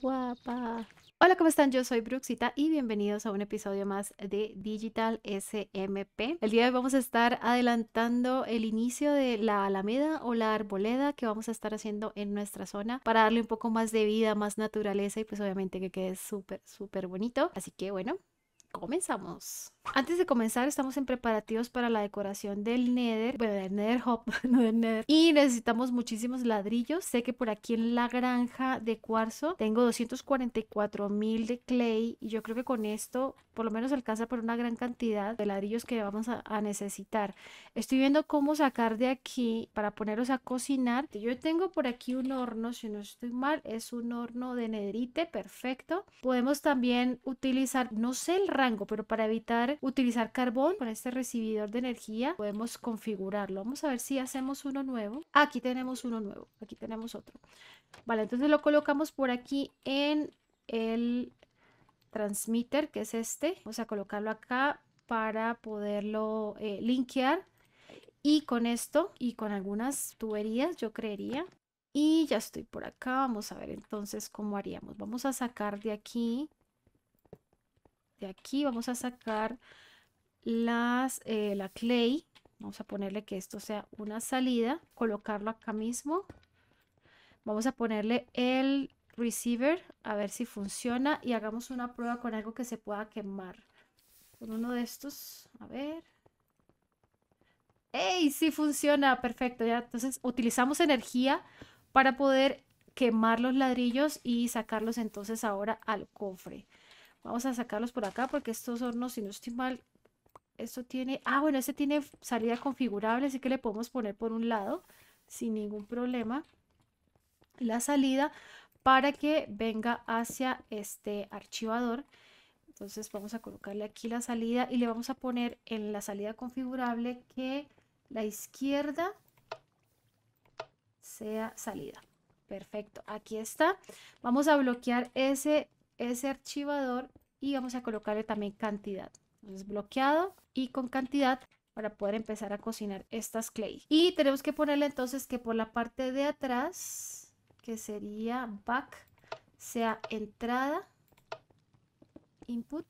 guapa. Hola, ¿cómo están? Yo soy Bruxita y bienvenidos a un episodio más de Digital SMP. El día de hoy vamos a estar adelantando el inicio de la alameda o la arboleda que vamos a estar haciendo en nuestra zona para darle un poco más de vida, más naturaleza y pues obviamente que quede súper, súper bonito. Así que bueno, comenzamos. Antes de comenzar, estamos en preparativos para la decoración del Nether, bueno, del Nether Hop, no del Nether. Y necesitamos muchísimos ladrillos. Sé que por aquí en la granja de cuarzo tengo 244 mil de clay y yo creo que con esto por lo menos alcanza por una gran cantidad de ladrillos que vamos a, necesitar. Estoy viendo cómo sacar de aquí para poneros a cocinar. Yo tengo por aquí un horno, si no estoy mal, es un horno de nederite, perfecto. Podemos también utilizar, no sé el rango, pero para evitar utilizar carbón con este recibidor de energía, podemos configurarlo. Vamos a ver si hacemos uno nuevo. Aquí tenemos uno nuevo, aquí tenemos otro. Vale, entonces lo colocamos por aquí en el transmitter, que es este. Vamos a colocarlo acá para poderlo eh, linkear. Y con esto y con algunas tuberías, yo creería, y ya estoy por acá. Vamos a ver entonces cómo haríamos. Vamos a sacar de aquí de aquí vamos a sacar las, eh, la clay. Vamos a ponerle que esto sea una salida, colocarlo acá mismo. Vamos a ponerle el receiver a ver si funciona y hagamos una prueba con algo que se pueda quemar. Con uno de estos, a ver. ¡Ey! Sí funciona, perfecto. Ya, entonces utilizamos energía para poder quemar los ladrillos y sacarlos entonces ahora al cofre. Vamos a sacarlos por acá porque estos hornos, si no estoy mal, esto tiene... Ah, bueno, este tiene salida configurable, así que le podemos poner por un lado sin ningún problema la salida para que venga hacia este archivador. Entonces vamos a colocarle aquí la salida y le vamos a poner en la salida configurable que la izquierda sea salida. Perfecto, aquí está. Vamos a bloquear ese ese archivador y vamos a colocarle también cantidad. Entonces bloqueado y con cantidad para poder empezar a cocinar estas clay. Y tenemos que ponerle entonces que por la parte de atrás, que sería back, sea entrada, input.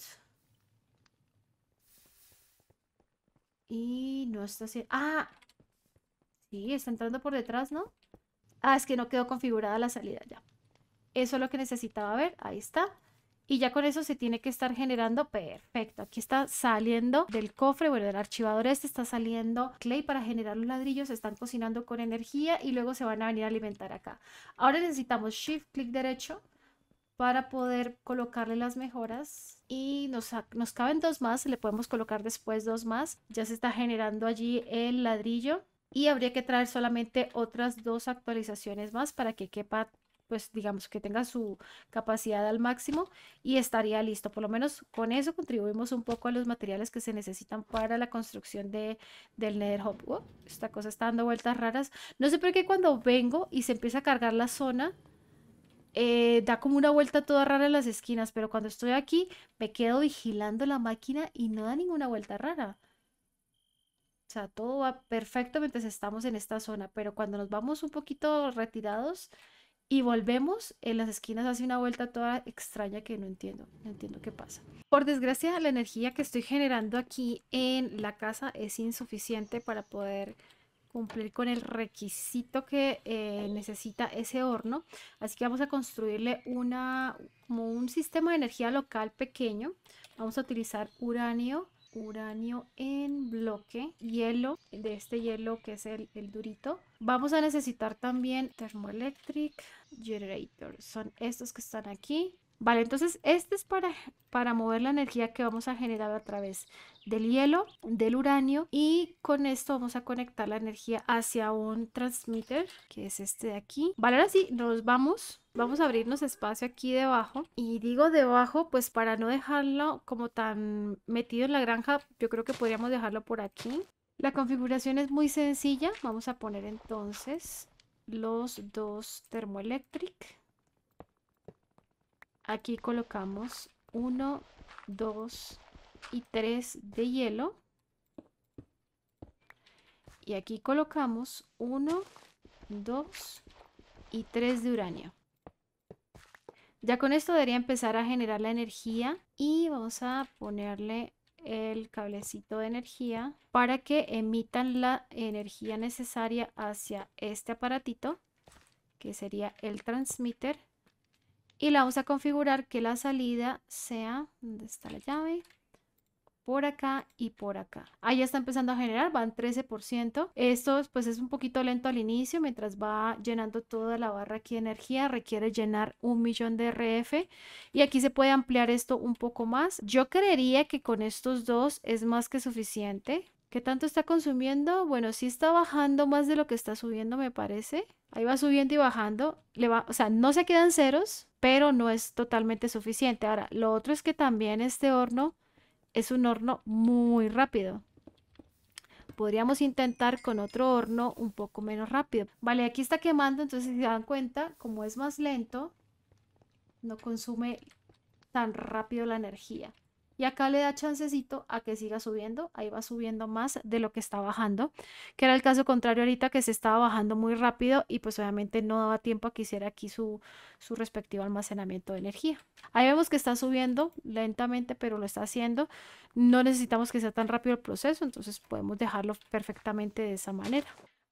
Y no está así. ¡Ah! Sí, está entrando por detrás, ¿no? Ah, es que no quedó configurada la salida ya. Eso es lo que necesitaba ver, ahí está. Y ya con eso se tiene que estar generando, perfecto, aquí está saliendo del cofre, bueno, del archivador este está saliendo clay para generar los ladrillos, se están cocinando con energía y luego se van a venir a alimentar acá. Ahora necesitamos shift, clic derecho, para poder colocarle las mejoras y nos, nos caben dos más, le podemos colocar después dos más, ya se está generando allí el ladrillo y habría que traer solamente otras dos actualizaciones más para que quepa pues digamos que tenga su capacidad al máximo y estaría listo. Por lo menos con eso contribuimos un poco a los materiales que se necesitan para la construcción de, del Nether Hub. Oh, esta cosa está dando vueltas raras. No sé por qué cuando vengo y se empieza a cargar la zona, eh, da como una vuelta toda rara en las esquinas, pero cuando estoy aquí me quedo vigilando la máquina y no da ninguna vuelta rara. O sea, todo va perfecto mientras estamos en esta zona, pero cuando nos vamos un poquito retirados, y volvemos en las esquinas hace una vuelta toda extraña que no entiendo, no entiendo qué pasa. Por desgracia, la energía que estoy generando aquí en la casa es insuficiente para poder cumplir con el requisito que eh, necesita ese horno. Así que vamos a construirle una, como un sistema de energía local pequeño. Vamos a utilizar uranio uranio en bloque, hielo, de este hielo que es el, el durito. Vamos a necesitar también thermoelectric generator, son estos que están aquí. Vale, entonces este es para, para mover la energía que vamos a generar a través del hielo, del uranio y con esto vamos a conectar la energía hacia un transmitter que es este de aquí. Vale, ahora sí, nos vamos. Vamos a abrirnos espacio aquí debajo y digo debajo pues para no dejarlo como tan metido en la granja, yo creo que podríamos dejarlo por aquí. La configuración es muy sencilla, vamos a poner entonces los dos thermoelectric. Aquí colocamos 1, 2 y 3 de hielo. Y aquí colocamos 1, 2 y 3 de uranio. Ya con esto debería empezar a generar la energía y vamos a ponerle el cablecito de energía para que emitan la energía necesaria hacia este aparatito que sería el transmitter y la vamos a configurar que la salida sea, ¿dónde está la llave? por acá y por acá. Ahí ya está empezando a generar, van 13%. Esto pues es un poquito lento al inicio, mientras va llenando toda la barra aquí de energía, requiere llenar un millón de RF y aquí se puede ampliar esto un poco más. Yo creería que con estos dos es más que suficiente ¿Qué tanto está consumiendo? Bueno, sí está bajando más de lo que está subiendo, me parece. Ahí va subiendo y bajando. Le va, o sea, no se quedan ceros, pero no es totalmente suficiente. Ahora, lo otro es que también este horno es un horno muy rápido. Podríamos intentar con otro horno un poco menos rápido. Vale, aquí está quemando, entonces si se dan cuenta, como es más lento, no consume tan rápido la energía y acá le da chancecito a que siga subiendo, ahí va subiendo más de lo que está bajando, que era el caso contrario ahorita que se estaba bajando muy rápido y pues obviamente no daba tiempo a que hiciera aquí su, su respectivo almacenamiento de energía. Ahí vemos que está subiendo lentamente, pero lo está haciendo. No necesitamos que sea tan rápido el proceso, entonces podemos dejarlo perfectamente de esa manera.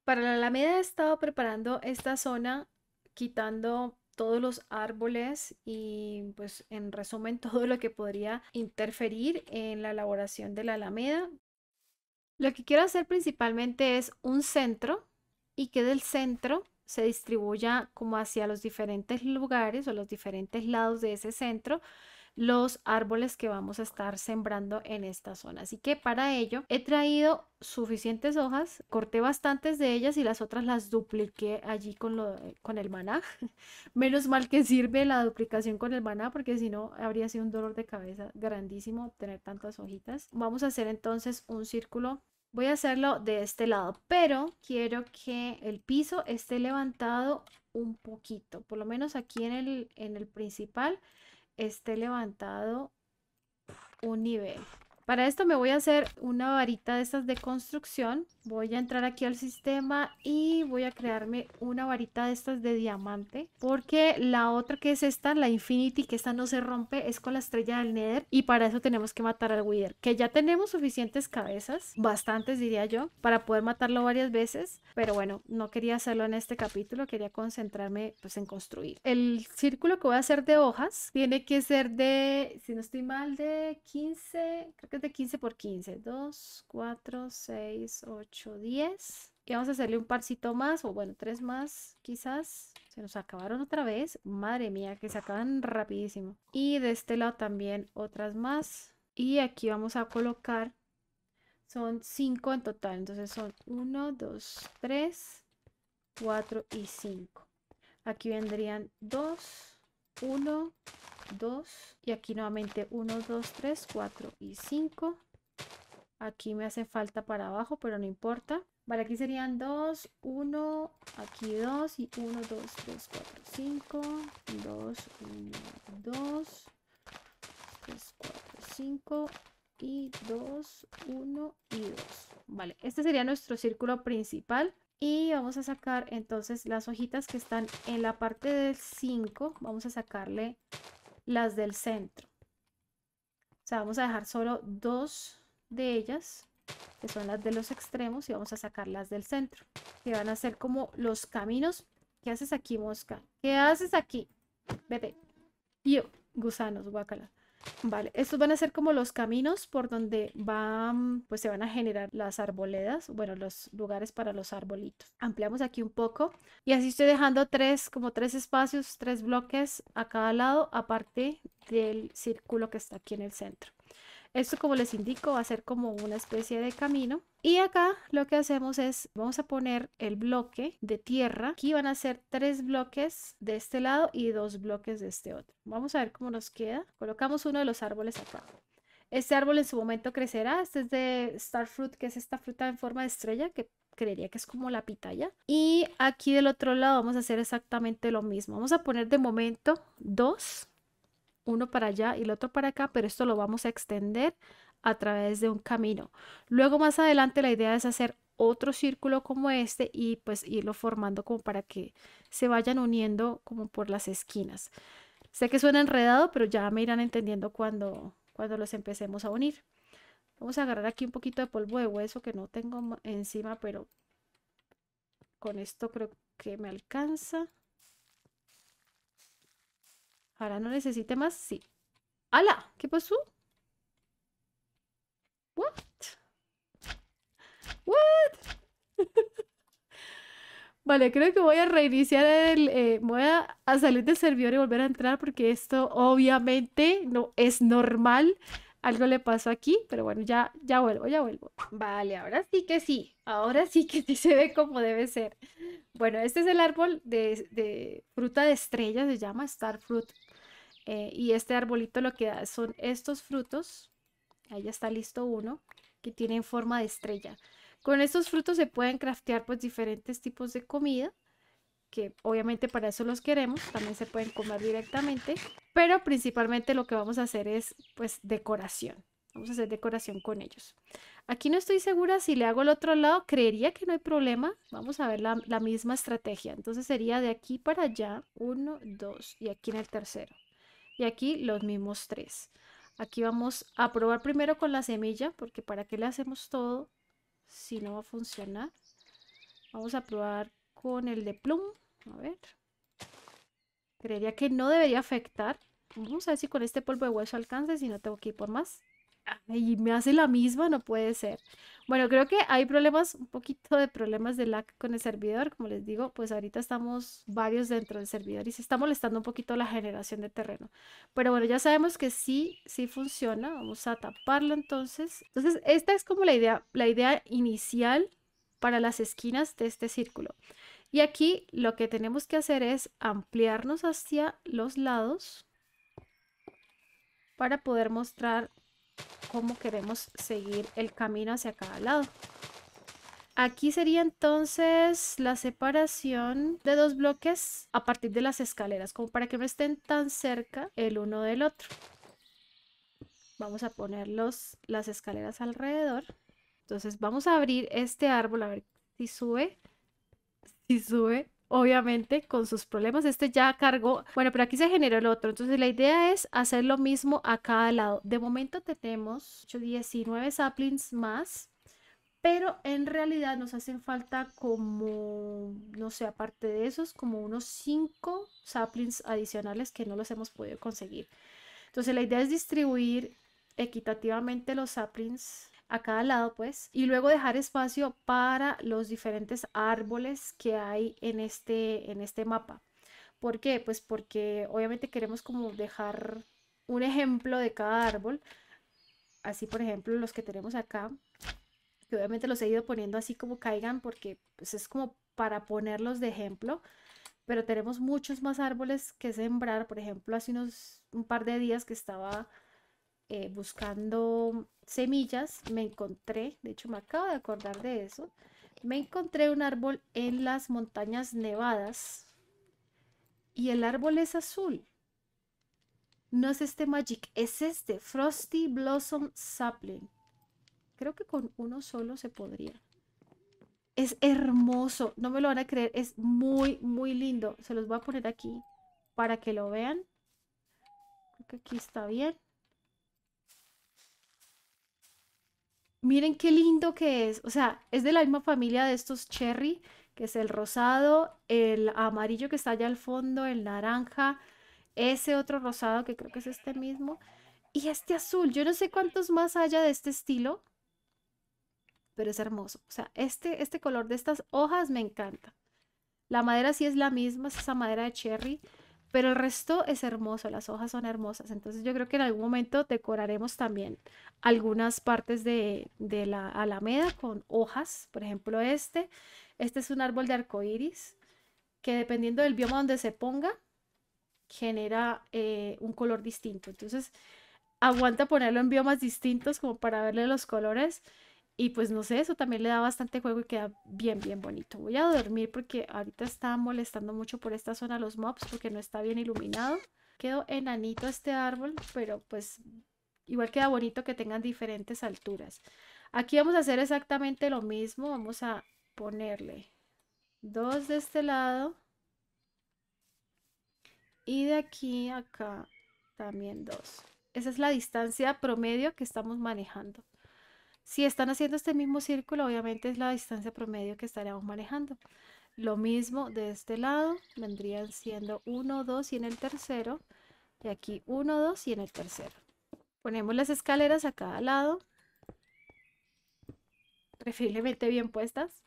Para la Alameda he estado preparando esta zona quitando todos los árboles y pues en resumen todo lo que podría interferir en la elaboración de la alameda. Lo que quiero hacer principalmente es un centro y que del centro se distribuya como hacia los diferentes lugares o los diferentes lados de ese centro los árboles que vamos a estar sembrando en esta zona. Así que para ello he traído suficientes hojas, corté bastantes de ellas y las otras las dupliqué allí con, eh, con el maná. Menos mal que sirve la duplicación con el maná porque si no habría sido un dolor de cabeza grandísimo tener tantas hojitas. Vamos a hacer entonces un círculo Voy a hacerlo de este lado, pero quiero que el piso esté levantado un poquito, por lo menos aquí en el, en el principal esté levantado un nivel. Para esto me voy a hacer una varita de estas de construcción Voy a entrar aquí al sistema y voy a crearme una varita de estas de diamante. Porque la otra que es esta, la Infinity, que esta no se rompe, es con la estrella del Nether. Y para eso tenemos que matar al Wither. Que ya tenemos suficientes cabezas, bastantes diría yo, para poder matarlo varias veces. Pero bueno, no quería hacerlo en este capítulo, quería concentrarme pues en construir. El círculo que voy a hacer de hojas tiene que ser de, si no estoy mal, de 15, creo que es de 15 por 15. 2, 4, 6, 8. 10. Y vamos a hacerle un parcito más, o bueno, tres más quizás. Se nos acabaron otra vez. Madre mía, que se acaban rapidísimo. Y de este lado también otras más. Y aquí vamos a colocar, son 5 en total. Entonces son 1, 2, 3, 4 y 5. Aquí vendrían 2, 1, 2 y aquí nuevamente 1, 2, 3, 4 y 5 Aquí me hace falta para abajo, pero no importa. Vale, aquí serían 2, 1, aquí 2 y 1, 2, 3, 4, 5, 2, 1, 2, 3, 4, 5 y 2, 1 y 2. Vale, este sería nuestro círculo principal. Y vamos a sacar entonces las hojitas que están en la parte del 5. Vamos a sacarle las del centro. O sea, vamos a dejar solo dos de ellas, que son las de los extremos, y vamos a sacarlas del centro, que van a ser como los caminos. ¿Qué haces aquí, mosca? ¿Qué haces aquí? Vete. Y gusanos, guacala. Vale, estos van a ser como los caminos por donde van, pues se van a generar las arboledas, bueno, los lugares para los arbolitos. Ampliamos aquí un poco y así estoy dejando tres, como tres espacios, tres bloques a cada lado, aparte del círculo que está aquí en el centro. Esto, como les indico, va a ser como una especie de camino. Y acá lo que hacemos es, vamos a poner el bloque de tierra. Aquí van a ser tres bloques de este lado y dos bloques de este otro. Vamos a ver cómo nos queda. Colocamos uno de los árboles acá. Este árbol en su momento crecerá. Este es de Starfruit, que es esta fruta en forma de estrella que creería que es como la pitaya. Y aquí del otro lado vamos a hacer exactamente lo mismo. Vamos a poner de momento dos uno para allá y el otro para acá, pero esto lo vamos a extender a través de un camino. Luego más adelante la idea es hacer otro círculo como este y pues irlo formando como para que se vayan uniendo como por las esquinas. Sé que suena enredado, pero ya me irán entendiendo cuando, cuando los empecemos a unir. Vamos a agarrar aquí un poquito de polvo de hueso que no tengo encima, pero con esto creo que me alcanza. Ahora no necesite más. Sí. ¡Hala! ¿Qué pasó? ¿What? ¿What? vale, creo que voy a reiniciar el... Eh, voy a, salir del servidor y volver a entrar porque esto obviamente no es normal algo le pasó aquí, pero bueno, ya, ya vuelvo, ya vuelvo. Vale, ahora sí que sí, ahora sí que sí se ve como debe ser. Bueno, este es el árbol de, fruta de estrella, se llama Starfruit. Eh, y este arbolito lo que da son estos frutos. Ahí ya está listo uno que tiene forma de estrella. Con estos frutos se pueden craftear pues diferentes tipos de comida que obviamente para eso los queremos, también se pueden comer directamente, pero principalmente lo que vamos a hacer es pues decoración, vamos a hacer decoración con ellos. Aquí no estoy segura si le hago el otro lado, creería que no hay problema, vamos a ver la misma estrategia, entonces sería de aquí para allá, uno, dos, y aquí en el tercero y aquí los mismos tres. Aquí vamos a probar primero con la semilla, porque para qué le hacemos todo si no va a funcionar. Vamos a probar con el de plum, a ver. Creería que no debería afectar. Vamos a ver si con este polvo de hueso alcanza, si no tengo que ir por más. Ah. Y me hace la misma, no puede ser. Bueno, creo que hay problemas, un poquito de problemas de lag con el servidor. Como les digo, pues ahorita estamos varios dentro del servidor y se está molestando un poquito la generación de terreno. Pero bueno, ya sabemos que sí, sí funciona. Vamos a taparlo entonces. Entonces, esta es como la idea, la idea inicial para las esquinas de este círculo. Y aquí lo que tenemos que hacer es ampliarnos hacia los lados para poder mostrar cómo queremos seguir el camino hacia cada lado. Aquí sería entonces la separación de dos bloques a partir de las escaleras, como para que no estén tan cerca el uno del otro. Vamos a poner las escaleras alrededor. Entonces vamos a abrir este árbol a ver si sube. Si sube obviamente con sus problemas. Este ya cargó, bueno, pero aquí se generó el otro. Entonces la idea es hacer lo mismo a cada lado. De momento tenemos 19 saplings más, pero en realidad nos hacen falta como, no sé, aparte de esos, como unos 5 saplings adicionales que no los hemos podido conseguir. Entonces la idea es distribuir equitativamente los saplings a cada lado, pues, y luego dejar espacio para los diferentes árboles que hay en este, en este mapa. ¿Por qué? Pues porque obviamente queremos como dejar un ejemplo de cada árbol. Así, por ejemplo, los que tenemos acá, que obviamente los he ido poniendo así como caigan porque pues, es como para ponerlos de ejemplo. Pero tenemos muchos más árboles que sembrar. Por ejemplo, hace unos un par de días que estaba eh, buscando semillas, me encontré, de hecho me acabo de acordar de eso, me encontré un árbol en las montañas nevadas y el árbol es azul. No es este Magic, es este Frosty Blossom Sapling. Creo que con uno solo se podría. Es hermoso, no me lo van a creer, es muy, muy lindo. Se los voy a poner aquí para que lo vean. Creo que aquí está bien. miren qué lindo que es. O sea, es de la misma familia de estos cherry, que es el rosado, el amarillo que está allá al fondo, el naranja, ese otro rosado que creo que es este mismo. Y este azul, yo no sé cuántos más haya de este estilo, pero es hermoso. O sea, este, este color de estas hojas me encanta. La madera sí es la misma, es esa madera de cherry pero el resto es hermoso, las hojas son hermosas. Entonces yo creo que en algún momento decoraremos también algunas partes de, la alameda con hojas, por ejemplo este. Este es un árbol de arcoíris que dependiendo del bioma donde se ponga, genera eh, un color distinto. Entonces aguanta ponerlo en biomas distintos como para verle los colores. Y pues no sé, eso también le da bastante juego y queda bien, bien bonito. Voy a dormir porque ahorita está molestando mucho por esta zona los mobs porque no está bien iluminado. Quedó enanito este árbol, pero pues igual queda bonito que tengan diferentes alturas. Aquí vamos a hacer exactamente lo mismo. Vamos a ponerle dos de este lado. Y de aquí acá también dos. Esa es la distancia promedio que estamos manejando. Si están haciendo este mismo círculo, obviamente es la distancia promedio que estaríamos manejando. Lo mismo de este lado, vendrían siendo 1, 2 y en el tercero. Y aquí 1, 2 y en el tercero. Ponemos las escaleras a cada lado, preferiblemente bien puestas.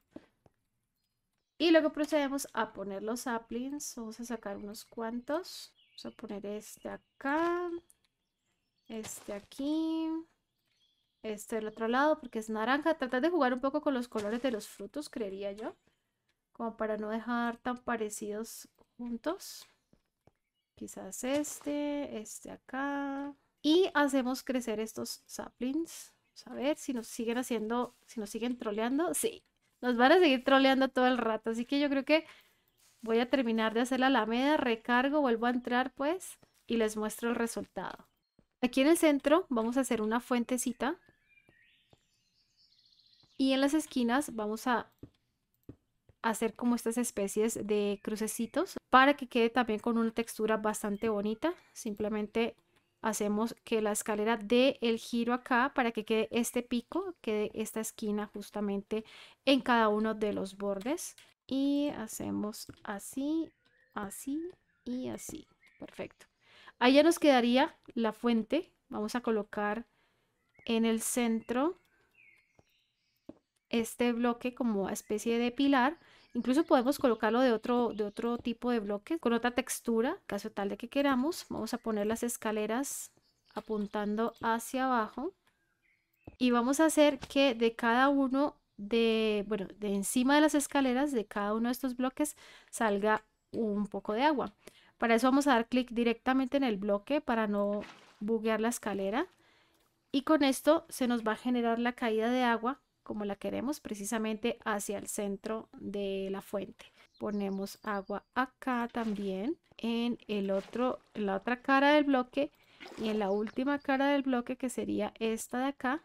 Y luego procedemos a poner los saplings. Vamos a sacar unos cuantos. Vamos a poner este acá, este aquí, este del otro lado, porque es naranja. Tratar de jugar un poco con los colores de los frutos, creería yo. Como para no dejar tan parecidos juntos. Quizás este, este acá. Y hacemos crecer estos saplings. Vamos a ver si nos siguen haciendo, si nos siguen troleando. Sí, nos van a seguir troleando todo el rato. Así que yo creo que voy a terminar de hacer la alameda, recargo, vuelvo a entrar pues y les muestro el resultado. Aquí en el centro vamos a hacer una fuentecita y en las esquinas vamos a hacer como estas especies de crucecitos para que quede también con una textura bastante bonita. Simplemente hacemos que la escalera dé el giro acá para que quede este pico, quede esta esquina justamente en cada uno de los bordes. Y hacemos así, así y así. Perfecto. Ahí ya nos quedaría la fuente. Vamos a colocar en el centro este bloque como especie de pilar. Incluso podemos colocarlo de otro, de otro tipo de bloque, con otra textura, caso tal de que queramos. Vamos a poner las escaleras apuntando hacia abajo. Y vamos a hacer que de cada uno de, bueno, de encima de las escaleras, de cada uno de estos bloques, salga un poco de agua. Para eso vamos a dar clic directamente en el bloque para no buguear la escalera. Y con esto se nos va a generar la caída de agua como la queremos, precisamente hacia el centro de la fuente. Ponemos agua acá también, en, el otro, en la otra cara del bloque y en la última cara del bloque que sería esta de acá,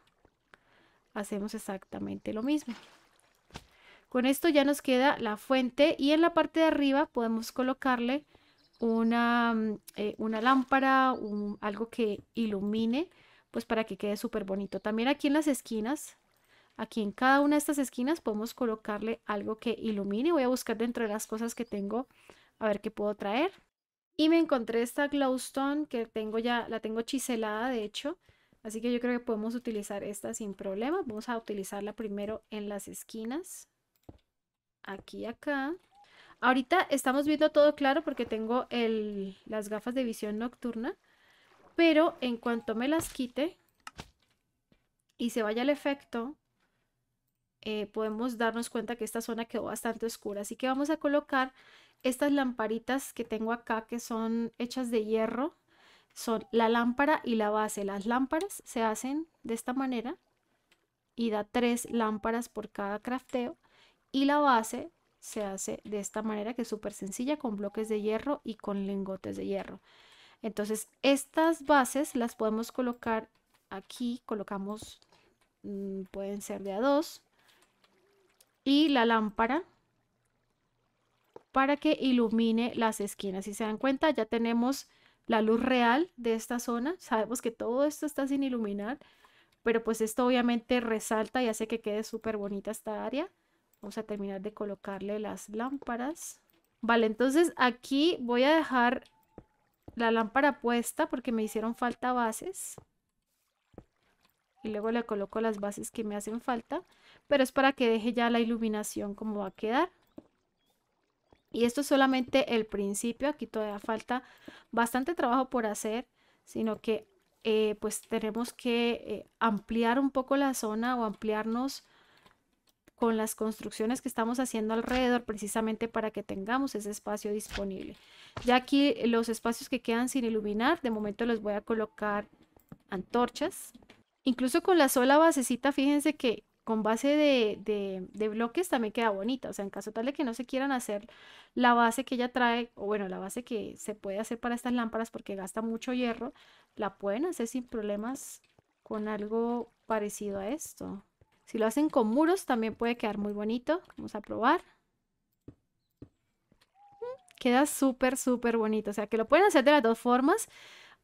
hacemos exactamente lo mismo. Con esto ya nos queda la fuente y en la parte de arriba podemos colocarle una, eh, lámpara, algo que ilumine, pues para que quede súper bonito. También aquí en las esquinas Aquí en cada una de estas esquinas podemos colocarle algo que ilumine. Voy a buscar dentro de las cosas que tengo a ver qué puedo traer. Y me encontré esta glowstone que tengo ya, la tengo chiselada de hecho. Así que yo creo que podemos utilizar esta sin problema. Vamos a utilizarla primero en las esquinas. Aquí y acá. Ahorita estamos viendo todo claro porque tengo las gafas de visión nocturna. Pero en cuanto me las quite y se vaya el efecto, eh, podemos darnos cuenta que esta zona quedó bastante oscura. Así que vamos a colocar estas lamparitas que tengo acá que son hechas de hierro. Son la lámpara y la base. Las lámparas se hacen de esta manera y da tres lámparas por cada crafteo. Y la base se hace de esta manera que es súper sencilla con bloques de hierro y con lingotes de hierro. Entonces estas bases las podemos colocar aquí, colocamos, mm, pueden ser de a dos, y la lámpara para que ilumine las esquinas. Si se dan cuenta, ya tenemos la luz real de esta zona. Sabemos que todo esto está sin iluminar, pero pues esto obviamente resalta y hace que quede súper bonita esta área. Vamos a terminar de colocarle las lámparas. Vale, entonces aquí voy a dejar la lámpara puesta porque me hicieron falta bases y luego le coloco las bases que me hacen falta, pero es para que deje ya la iluminación como va a quedar. Y esto es solamente el principio, aquí todavía falta bastante trabajo por hacer, sino que eh, pues tenemos que eh, ampliar un poco la zona o ampliarnos con las construcciones que estamos haciendo alrededor precisamente para que tengamos ese espacio disponible. Ya aquí los espacios que quedan sin iluminar, de momento los voy a colocar antorchas Incluso con la sola basecita, fíjense que con base de, bloques también queda bonita. O sea, en caso tal de que no se quieran hacer la base que ella trae, o bueno, la base que se puede hacer para estas lámparas porque gasta mucho hierro, la pueden hacer sin problemas con algo parecido a esto. Si lo hacen con muros también puede quedar muy bonito. Vamos a probar. Mm, queda súper, súper bonito. O sea, que lo pueden hacer de las dos formas.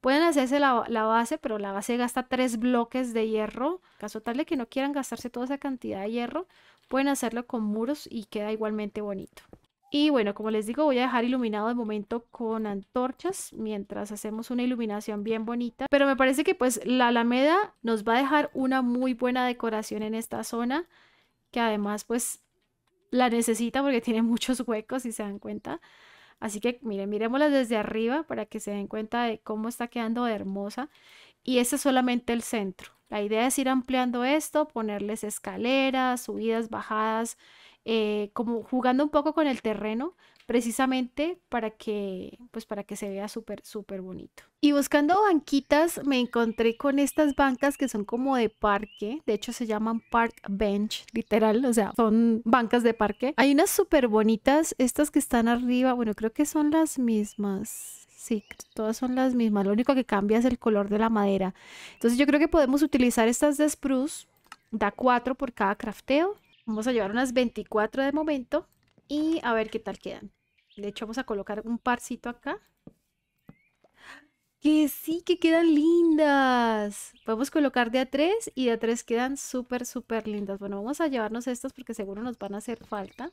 Pueden hacerse la, base, pero la base gasta tres bloques de hierro. Caso tal de que no quieran gastarse toda esa cantidad de hierro, pueden hacerlo con muros y queda igualmente bonito. Y bueno, como les digo, voy a dejar iluminado de momento con antorchas mientras hacemos una iluminación bien bonita. Pero me parece que pues la alameda nos va a dejar una muy buena decoración en esta zona, que además pues la necesita porque tiene muchos huecos, si se dan cuenta. Así que miren, miremosla desde arriba para que se den cuenta de cómo está quedando hermosa. Y ese es solamente el centro. La idea es ir ampliando esto, ponerles escaleras, subidas, bajadas, eh, como jugando un poco con el terreno, precisamente para que, pues para que se vea súper, súper bonito. Y buscando banquitas me encontré con estas bancas que son como de parque, de hecho se llaman park bench, literal, o sea, son bancas de parque. Hay unas súper bonitas, estas que están arriba, bueno, creo que son las mismas. Sí, todas son las mismas, lo único que cambia es el color de la madera. Entonces yo creo que podemos utilizar estas de spruce, da cuatro por cada crafteo Vamos a llevar unas 24 de momento y a ver qué tal quedan. De hecho, vamos a colocar un parcito acá. Que sí, que quedan lindas. Podemos colocar de a tres y de a tres quedan súper, súper lindas. Bueno, vamos a llevarnos estas porque seguro nos van a hacer falta.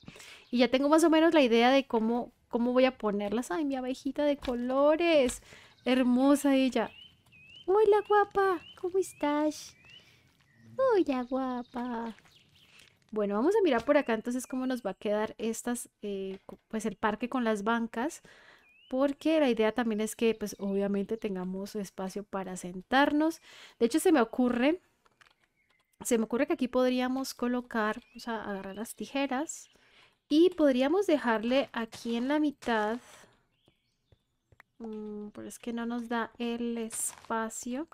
Y ya tengo más o menos la idea de cómo, cómo voy a ponerlas. ¡Ay, mi abejita de colores! Hermosa ella. Hola, guapa. ¿Cómo estás? Hola, guapa. Bueno, vamos a mirar por acá entonces cómo nos va a quedar estas, eh, pues el parque con las bancas, porque la idea también es que pues obviamente tengamos espacio para sentarnos. De hecho se me ocurre, se me ocurre que aquí podríamos colocar, o sea, agarrar las tijeras y podríamos dejarle aquí en la mitad, mm, pero es que no nos da el espacio,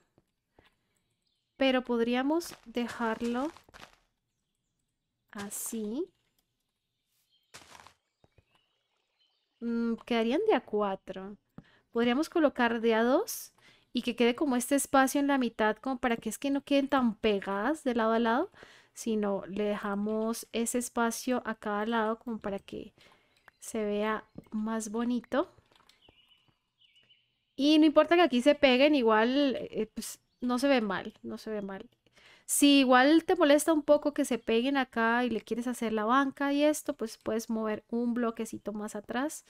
pero podríamos dejarlo así. Mm, quedarían de a cuatro. Podríamos colocar de a dos y que quede como este espacio en la mitad, como para que es que no queden tan pegadas de lado a lado, sino le dejamos ese espacio a cada lado como para que se vea más bonito. Y no importa que aquí se peguen, igual eh, pues, no se ve mal, no se ve mal. Si igual te molesta un poco que se peguen acá y le quieres hacer la banca y esto, pues puedes mover un bloquecito más atrás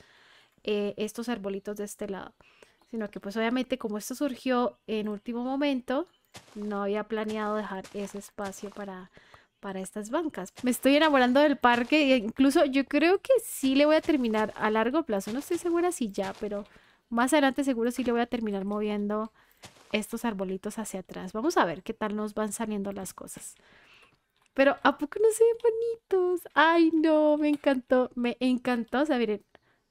eh, estos arbolitos de este lado. Sino que pues obviamente como esto surgió en último momento, no había planeado dejar ese espacio para, para estas bancas. Me estoy enamorando del parque e incluso yo creo que sí le voy a terminar a largo plazo. No estoy segura si ya, pero más adelante seguro sí le voy a terminar moviendo estos arbolitos hacia atrás. Vamos a ver qué tal nos van saliendo las cosas. Pero ¿a poco no se ven bonitos? Ay, no, me encantó, me encantó. O sea, miren,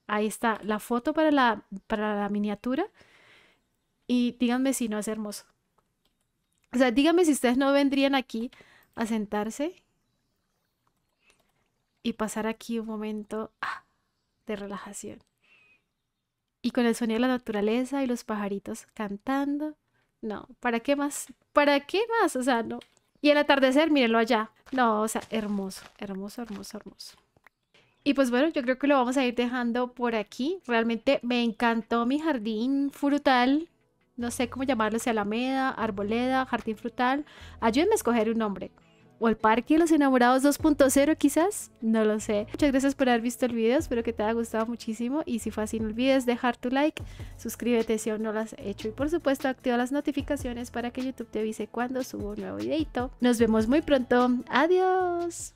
ahí está la foto para la, para la miniatura. Y díganme si no es hermoso. O sea, díganme si ustedes no vendrían aquí a sentarse y pasar aquí un momento ah, de relajación. Y con el sonido de la naturaleza y los pajaritos cantando. No, ¿para qué más? ¿Para qué más? O sea, no. Y el atardecer, mírenlo allá. No, o sea, hermoso, hermoso, hermoso, hermoso. Y pues bueno, yo creo que lo vamos a ir dejando por aquí. Realmente me encantó mi jardín frutal. No sé cómo llamarlo, si alameda, arboleda, jardín frutal. Ayúdenme a escoger un nombre o el Parque de los Enamorados 2.0 quizás, no lo sé. Muchas gracias por haber visto el video, espero que te haya gustado muchísimo y si fue así no olvides dejar tu like, suscríbete si aún no lo has hecho y por supuesto activa las notificaciones para que YouTube te avise cuando subo un nuevo videito. Nos vemos muy pronto, adiós.